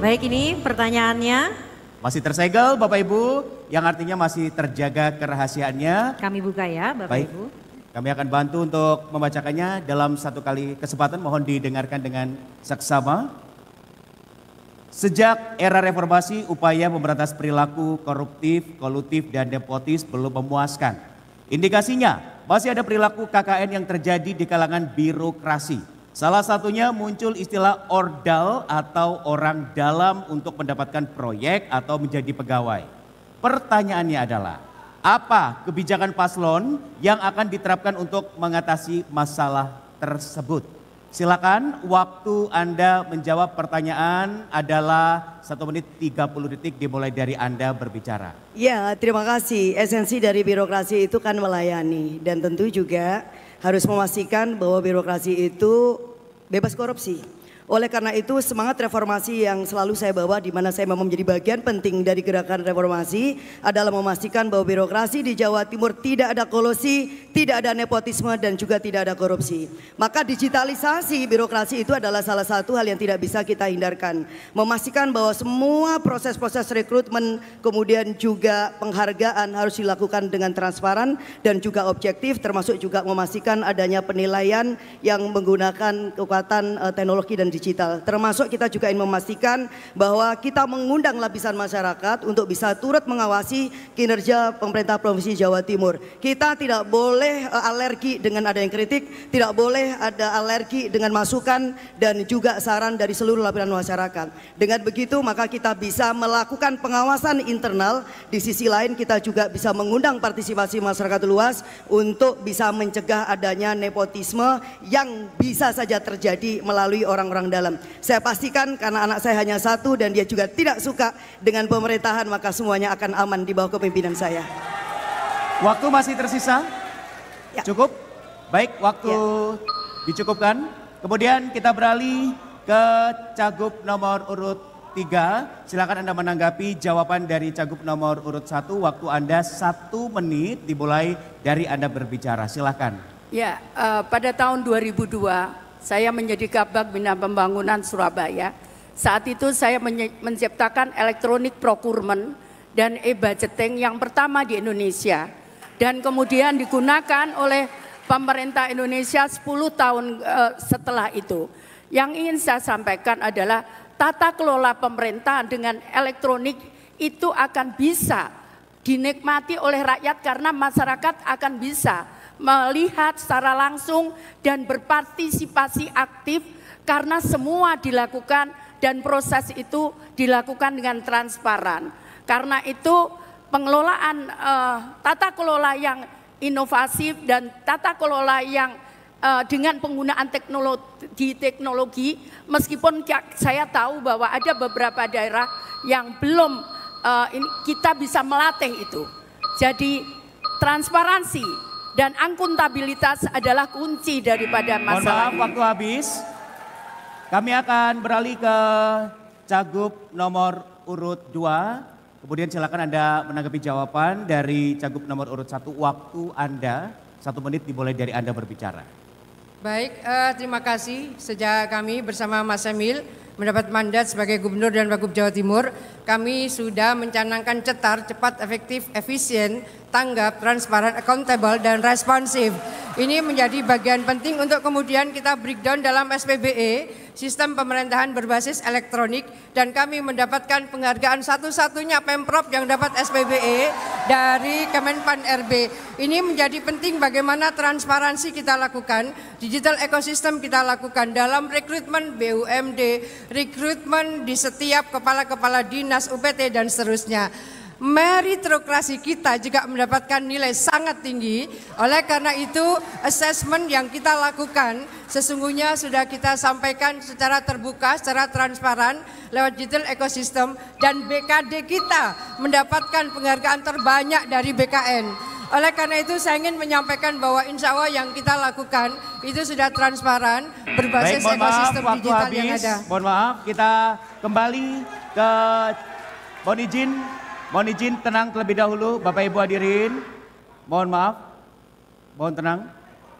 Baik ini pertanyaannya. Masih tersegel Bapak Ibu yang artinya masih terjaga kerahasiaannya. Kami buka ya Bapak Baik. Ibu. Kami akan bantu untuk membacakannya dalam satu kali kesempatan mohon didengarkan dengan seksama. Sejak era reformasi upaya memberantas perilaku koruptif, kolutif dan nepotis belum memuaskan. Indikasinya masih ada perilaku KKN yang terjadi di kalangan birokrasi. Salah satunya muncul istilah ordal atau orang dalam untuk mendapatkan proyek atau menjadi pegawai. Pertanyaannya adalah, apa kebijakan paslon yang akan diterapkan untuk mengatasi masalah tersebut? Silakan waktu Anda menjawab pertanyaan adalah 1 menit 30 detik dimulai dari Anda berbicara. Ya, terima kasih. Esensi dari birokrasi itu kan melayani dan tentu juga harus memastikan bahwa birokrasi itu bebas korupsi. Oleh karena itu semangat reformasi yang selalu saya bawa di mana saya memang menjadi bagian penting dari gerakan reformasi adalah memastikan bahwa birokrasi di Jawa Timur tidak ada kolosi, tidak ada nepotisme dan juga tidak ada korupsi. Maka digitalisasi birokrasi itu adalah salah satu hal yang tidak bisa kita hindarkan. Memastikan bahwa semua proses-proses rekrutmen kemudian juga penghargaan harus dilakukan dengan transparan dan juga objektif termasuk juga memastikan adanya penilaian yang menggunakan kekuatan eh, teknologi dan digital digital. Termasuk kita juga ingin memastikan bahwa kita mengundang lapisan masyarakat untuk bisa turut mengawasi kinerja pemerintah Provinsi Jawa Timur. Kita tidak boleh eh, alergi dengan ada yang kritik, tidak boleh ada alergi dengan masukan dan juga saran dari seluruh lapisan masyarakat. Dengan begitu maka kita bisa melakukan pengawasan internal, di sisi lain kita juga bisa mengundang partisipasi masyarakat luas untuk bisa mencegah adanya nepotisme yang bisa saja terjadi melalui orang-orang dalam. Saya pastikan karena anak saya hanya satu dan dia juga tidak suka dengan pemerintahan maka semuanya akan aman di bawah kepemimpinan saya. Waktu masih tersisa? Ya. Cukup? Baik, waktu ya. dicukupkan. Kemudian kita beralih ke cagup nomor urut tiga. Silakan Anda menanggapi jawaban dari cagup nomor urut satu. Waktu Anda satu menit dimulai dari Anda berbicara. Silakan. Ya, uh, pada tahun 2002 saya menjadi Kabak Bina Pembangunan Surabaya. Saat itu saya menciptakan elektronik procurement dan e-budgeting yang pertama di Indonesia. Dan kemudian digunakan oleh pemerintah Indonesia 10 tahun eh, setelah itu. Yang ingin saya sampaikan adalah tata kelola pemerintahan dengan elektronik itu akan bisa dinikmati oleh rakyat karena masyarakat akan bisa melihat secara langsung dan berpartisipasi aktif karena semua dilakukan dan proses itu dilakukan dengan transparan. Karena itu pengelolaan uh, tata kelola yang inovatif dan tata kelola yang uh, dengan penggunaan teknologi teknologi meskipun saya tahu bahwa ada beberapa daerah yang belum uh, kita bisa melatih itu. Jadi transparansi dan akuntabilitas adalah kunci daripada masalah Mohon maaf, ini. waktu habis. Kami akan beralih ke Cagup nomor urut 2. Kemudian silakan Anda menanggapi jawaban dari Cagup nomor urut 1. Waktu Anda, satu menit dimulai dari Anda berbicara. Baik, uh, terima kasih sejak kami bersama Mas Emil mendapat mandat sebagai Gubernur dan wakil Jawa Timur, kami sudah mencanangkan cetar, cepat, efektif, efisien, tanggap, transparan, accountable, dan responsif. Ini menjadi bagian penting untuk kemudian kita breakdown dalam SPBE sistem pemerintahan berbasis elektronik dan kami mendapatkan penghargaan satu-satunya Pemprov yang dapat SPBE dari Kemenpan RB. Ini menjadi penting bagaimana transparansi kita lakukan, digital ekosistem kita lakukan dalam rekrutmen BUMD, rekrutmen di setiap kepala-kepala dinas UPT dan seterusnya meritokrasi kita juga mendapatkan nilai sangat tinggi. Oleh karena itu, assessment yang kita lakukan sesungguhnya sudah kita sampaikan secara terbuka, secara transparan lewat digital ekosistem dan BKD kita mendapatkan penghargaan terbanyak dari BKN. Oleh karena itu saya ingin menyampaikan bahwa insya Allah yang kita lakukan itu sudah transparan berbasis Baik, ekosistem maaf, digital habis. yang ada. Mohon maaf, kita kembali ke mohon Mohon izin tenang terlebih dahulu Bapak Ibu hadirin. Mohon maaf. Mohon tenang.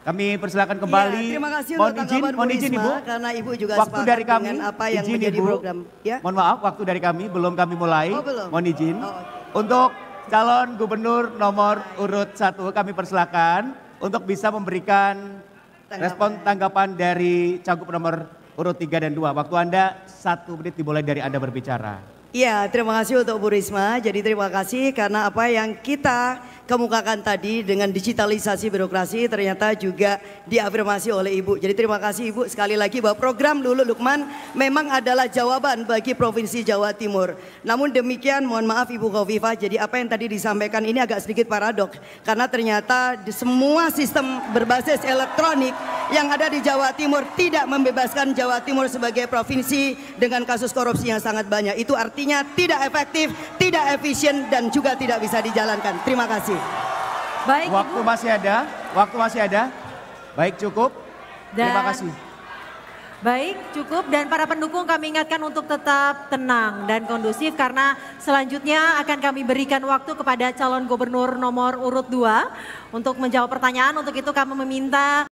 Kami persilakan iya, kembali. Ya, terima kasih mohon izin, mohon izin Ibu. Karena Ibu juga waktu dari kami, apa yang izin menjadi Ibu. program. Ya? Mohon maaf, waktu dari kami belum kami mulai. Oh, belum. Mohon izin. Oh, okay. Untuk calon gubernur nomor urut satu kami persilakan untuk bisa memberikan tanggapan. respon tanggapan dari cagup nomor urut 3 dan 2. Waktu Anda satu menit dimulai dari Anda berbicara. Ya terima kasih untuk Bu Risma. Jadi terima kasih karena apa yang kita kemukakan tadi dengan digitalisasi birokrasi ternyata juga diafirmasi oleh Ibu. Jadi terima kasih Ibu sekali lagi bahwa program Lulu Lukman memang adalah jawaban bagi Provinsi Jawa Timur. Namun demikian mohon maaf Ibu Kofifa, jadi apa yang tadi disampaikan ini agak sedikit paradok. Karena ternyata semua sistem berbasis elektronik yang ada di Jawa Timur tidak membebaskan Jawa Timur sebagai provinsi dengan kasus korupsi yang sangat banyak. Itu artinya tidak efektif, tidak efisien dan juga tidak bisa dijalankan. Terima kasih. Baik, Waktu Ibu. masih ada, waktu masih ada. Baik, cukup. Dan, Terima kasih. Baik, cukup. Dan para pendukung kami ingatkan untuk tetap tenang dan kondusif karena selanjutnya akan kami berikan waktu kepada calon gubernur nomor urut 2 untuk menjawab pertanyaan. Untuk itu kami meminta